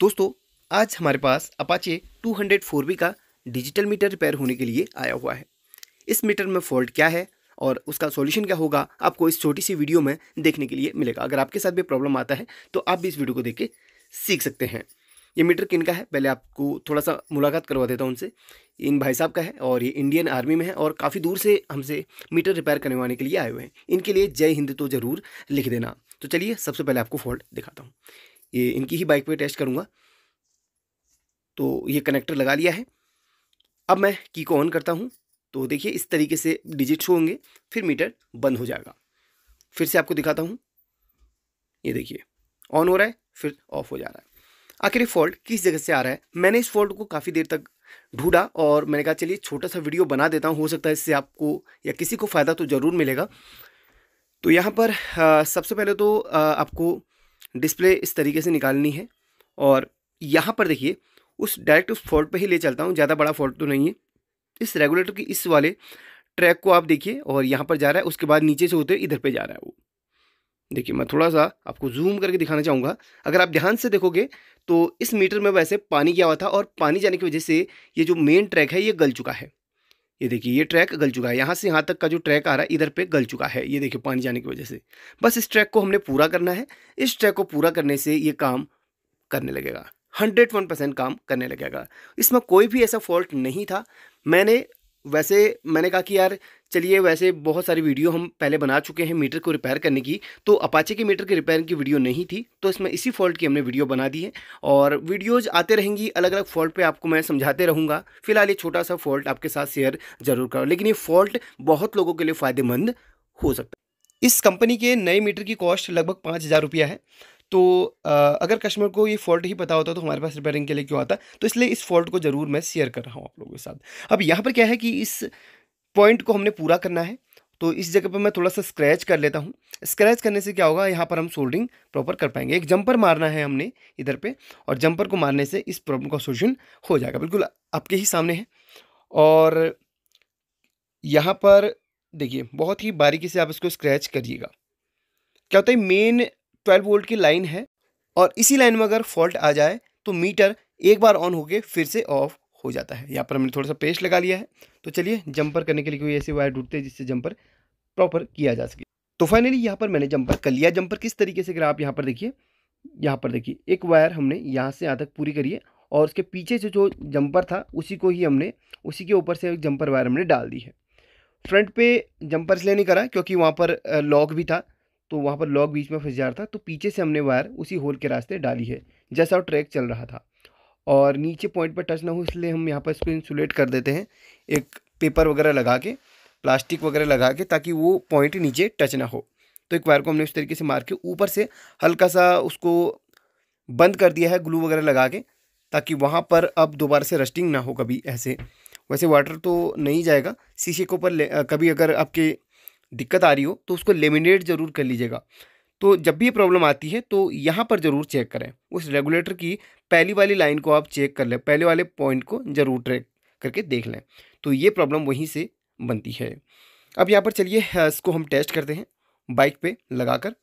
दोस्तों आज हमारे पास अपाचे 204B का डिजिटल मीटर रिपेयर होने के लिए आया हुआ है इस मीटर में फॉल्ट क्या है और उसका सॉल्यूशन क्या होगा आपको इस छोटी सी वीडियो में देखने के लिए मिलेगा अगर आपके साथ भी प्रॉब्लम आता है तो आप भी इस वीडियो को देख के सीख सकते हैं ये मीटर किन का है पहले आपको थोड़ा सा मुलाकात करवा देता हूँ उनसे इन भाई साहब का है और ये इंडियन आर्मी में है और काफ़ी दूर से हमसे मीटर रिपेयर करवाने के लिए आए हुए हैं इनके लिए जय हिंद तो ज़रूर लिख देना तो चलिए सबसे पहले आपको फॉल्ट दिखाता हूँ ये इनकी ही बाइक पे टेस्ट करूँगा तो ये कनेक्टर लगा लिया है अब मैं की को ऑन करता हूँ तो देखिए इस तरीके से डिजिट शो होंगे फिर मीटर बंद हो जाएगा फिर से आपको दिखाता हूँ ये देखिए ऑन हो रहा है फिर ऑफ हो जा रहा है आखिर ये फॉल्ट किस जगह से आ रहा है मैंने इस फॉल्ट को काफ़ी देर तक ढूंढा और मैंने कहा चलिए छोटा सा वीडियो बना देता हूँ हो सकता है इससे आपको या किसी को फ़ायदा तो ज़रूर मिलेगा तो यहाँ पर सबसे पहले तो आ, आपको डिस्प्ले इस तरीके से निकालनी है और यहाँ पर देखिए उस डायरेक्ट उस फॉल्ट पर ही ले चलता हूँ ज़्यादा बड़ा फॉल्ट तो नहीं है इस रेगुलेटर की इस वाले ट्रैक को आप देखिए और यहाँ पर जा रहा है उसके बाद नीचे से होते इधर पे जा रहा है वो देखिए मैं थोड़ा सा आपको जूम करके दिखाना चाहूँगा अगर आप ध्यान से देखोगे तो इस मीटर में वैसे पानी गया हुआ था और पानी जाने की वजह से ये जो मेन ट्रैक है ये गल चुका है ये देखिए ये ट्रैक गल चुका है यहाँ से यहाँ तक का जो ट्रैक आ रहा है इधर पे गल चुका है ये देखिए पानी जाने की वजह से बस इस ट्रैक को हमने पूरा करना है इस ट्रैक को पूरा करने से ये काम करने लगेगा हंड्रेड वन परसेंट काम करने लगेगा इसमें कोई भी ऐसा फॉल्ट नहीं था मैंने वैसे मैंने कहा कि यार चलिए वैसे बहुत सारी वीडियो हम पहले बना चुके हैं मीटर को रिपेयर करने की तो अपाचे के मीटर के रिपेयरिंग की वीडियो नहीं थी तो इसमें इसी फॉल्ट की हमने वीडियो बना दी है और वीडियोज़ आते रहेंगी अलग अलग फॉल्ट पे आपको मैं समझाते रहूँगा फिलहाल ये छोटा सा फॉल्ट आपके साथ शेयर जरूर करो लेकिन ये फॉल्ट बहुत लोगों के लिए फ़ायदेमंद हो सकता है इस कंपनी के नए मीटर की कॉस्ट लगभग पाँच हज़ार रुपया है तो अगर कस्टमर को ये फॉल्ट ही पता होता तो हमारे पास रिपेयरिंग के लिए क्यों आता तो इसलिए इस फॉल्ट को ज़रूर मैं शेयर कर रहा हूँ आप लोगों के साथ अब यहाँ पर क्या है कि इस पॉइंट को हमने पूरा करना है तो इस जगह पर मैं थोड़ा सा स्क्रैच कर लेता हूँ स्क्रैच करने से क्या होगा यहाँ पर हम सोल्डिंग प्रॉपर कर पाएंगे एक जंपर मारना है हमने इधर पे और जंपर को मारने से इस प्रॉब्लम का सोल्यूशन हो जाएगा बिल्कुल आपके ही सामने है और यहाँ पर देखिए बहुत ही बारीकी से आप इसको स्क्रैच करिएगा क्या होता है मेन ट्वेल्व वोल्ट की लाइन है और इसी लाइन में अगर फॉल्ट आ जाए तो मीटर एक बार ऑन होके फिर से ऑफ हो जाता है यहाँ पर हमने थोड़ा सा पेस्ट लगा लिया है तो चलिए जंपर करने के लिए कोई ऐसी वायर ढूंढते हैं जिससे जंपर प्रॉपर किया जा सके तो फाइनली यहाँ पर मैंने जंपर कर लिया जंपर किस तरीके से अगर आप यहाँ पर देखिए यहाँ पर देखिए एक वायर हमने यहाँ से यहाँ तक पूरी करी है और उसके पीछे से जो जंपर था उसी को ही हमने उसी के ऊपर से एक जंपर वायर हमने डाल दी है फ्रंट पे जंपर इसलिए नहीं करा क्योंकि वहाँ पर लॉक भी था तो वहाँ पर लॉक बीच में फंस जा रहा था तो पीछे से हमने वायर उसी होल के रास्ते डाली है जैसा ट्रैक चल रहा था और नीचे पॉइंट पर टच ना हो इसलिए हम यहाँ पर इसको इंसुलेट कर देते हैं एक पेपर वगैरह लगा के प्लास्टिक वगैरह लगा के ताकि वो पॉइंट नीचे टच ना हो तो एक वायर को हमने उस तरीके से मार के ऊपर से हल्का सा उसको बंद कर दिया है ग्लू वगैरह लगा के ताकि वहाँ पर अब दोबारा से रस्टिंग ना हो कभी ऐसे वैसे वाटर तो नहीं जाएगा शीशे के ऊपर कभी अगर आपके दिक्कत आ रही हो तो उसको लेमिनेट ज़रूर कर लीजिएगा तो जब भी प्रॉब्लम आती है तो यहाँ पर ज़रूर चेक करें उस रेगुलेटर की पहली वाली लाइन को आप चेक कर लें पहले वाले पॉइंट को ज़रूर ट्रैक करके देख लें तो ये प्रॉब्लम वहीं से बनती है अब यहाँ पर चलिए इसको हम टेस्ट करते हैं बाइक पे लगाकर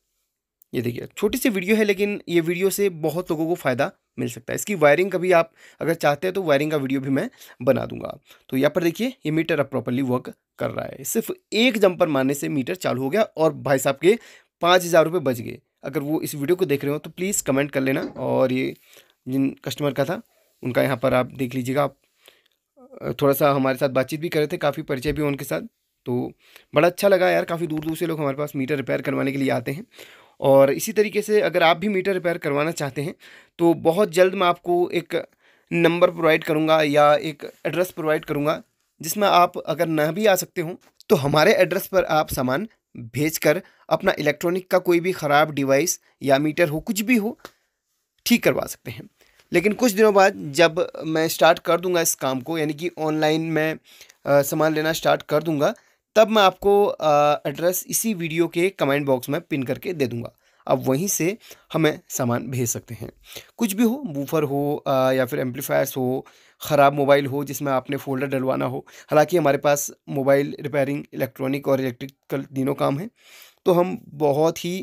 ये देखिए छोटी सी वीडियो है लेकिन ये वीडियो से बहुत लोगों को फ़ायदा मिल सकता है इसकी वायरिंग का भी आप अगर चाहते हैं तो वायरिंग का वीडियो भी मैं बना दूंगा तो यहाँ पर देखिए ये मीटर अब प्रॉपरली वर्क कर रहा है सिर्फ एक जंपर मारने से मीटर चालू हो गया और भाई साहब के पाँच हज़ार रुपये बच गए अगर वो इस वीडियो को देख रहे हो तो प्लीज़ कमेंट कर लेना और ये जिन कस्टमर का था उनका यहाँ पर आप देख लीजिएगा आप थोड़ा सा हमारे साथ बातचीत भी कर रहे थे काफ़ी परिचय भी उनके साथ तो बड़ा अच्छा लगा यार काफ़ी दूर दूर से लोग हमारे पास मीटर रिपेयर करवाने के लिए आते हैं और इसी तरीके से अगर आप भी मीटर रिपेयर करवाना चाहते हैं तो बहुत जल्द मैं आपको एक नंबर प्रोवाइड करूँगा या एक एड्रेस प्रोवाइड करूँगा जिसमें आप अगर ना भी आ सकते हो तो हमारे एड्रेस पर आप सामान भेजकर अपना इलेक्ट्रॉनिक का कोई भी ख़राब डिवाइस या मीटर हो कुछ भी हो ठीक करवा सकते हैं लेकिन कुछ दिनों बाद जब मैं स्टार्ट कर दूंगा इस काम को यानी कि ऑनलाइन मैं सामान लेना स्टार्ट कर दूंगा तब मैं आपको एड्रेस इसी वीडियो के कमेंट बॉक्स में पिन करके दे दूंगा आप वहीं से हमें सामान भेज सकते हैं कुछ भी हो बूफर हो आ, या फिर एम्पलीफायर्स हो ख़राब मोबाइल हो जिसमें आपने फ़ोल्डर डलवाना हो हालांकि हमारे पास मोबाइल रिपेयरिंग इलेक्ट्रॉनिक और इलेक्ट्रिकल तीनों काम हैं तो हम बहुत ही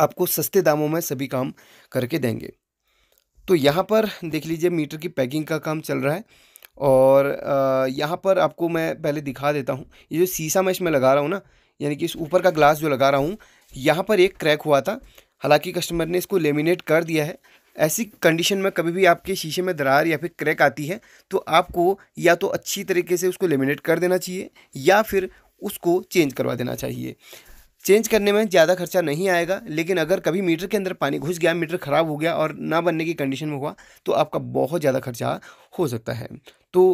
आपको सस्ते दामों में सभी काम करके देंगे तो यहाँ पर देख लीजिए मीटर की पैकिंग का काम चल रहा है और यहाँ पर आपको मैं पहले दिखा देता हूँ ये जो शीशा मैं इसमें लगा रहा हूँ ना यानी कि इस ऊपर का ग्लास जो लगा रहा हूँ यहाँ पर एक क्रैक हुआ था हालांकि कस्टमर ने इसको लेमिनेट कर दिया है ऐसी कंडीशन में कभी भी आपके शीशे में दरार या फिर क्रैक आती है तो आपको या तो अच्छी तरीके से उसको लेमिनेट कर देना चाहिए या फिर उसको चेंज करवा देना चाहिए चेंज करने में ज़्यादा खर्चा नहीं आएगा लेकिन अगर कभी मीटर के अंदर पानी घुस गया मीटर ख़राब हो गया और ना बनने की कंडीशन में हुआ तो आपका बहुत ज़्यादा खर्चा हो सकता है तो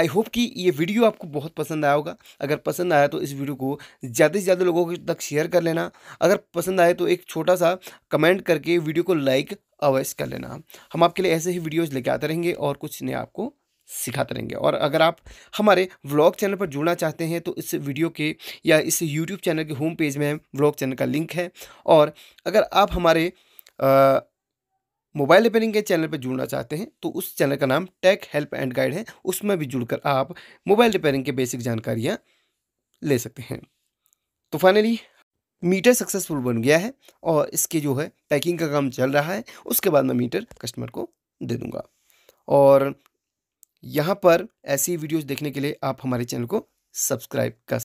आई होप कि ये वीडियो आपको बहुत पसंद आया होगा अगर पसंद आया तो इस वीडियो को ज़्यादा से ज़्यादा लोगों तक शेयर कर लेना अगर पसंद आए तो एक छोटा सा कमेंट करके वीडियो को लाइक अवश्य कर लेना हम आपके लिए ऐसे ही वीडियोज़ लेके आते रहेंगे और कुछ नया आपको सिखाते रहेंगे और अगर आप हमारे व्लॉग चैनल पर जुड़ना चाहते हैं तो इस वीडियो के या इस यूट्यूब चैनल के होम पेज में व्लॉग चैनल का लिंक है और अगर आप हमारे मोबाइल रिपेयरिंग के चैनल पर जुड़ना चाहते हैं तो उस चैनल का नाम टेक हेल्प एंड गाइड है उसमें भी जुड़कर आप मोबाइल रिपेयरिंग के बेसिक जानकारियाँ ले सकते हैं तो फाइनली मीटर सक्सेसफुल बन गया है और इसके जो है पैकिंग का काम चल रहा है उसके बाद मैं मीटर कस्टमर को दे दूँगा और यहाँ पर ऐसी वीडियोस देखने के लिए आप हमारे चैनल को सब्सक्राइब कर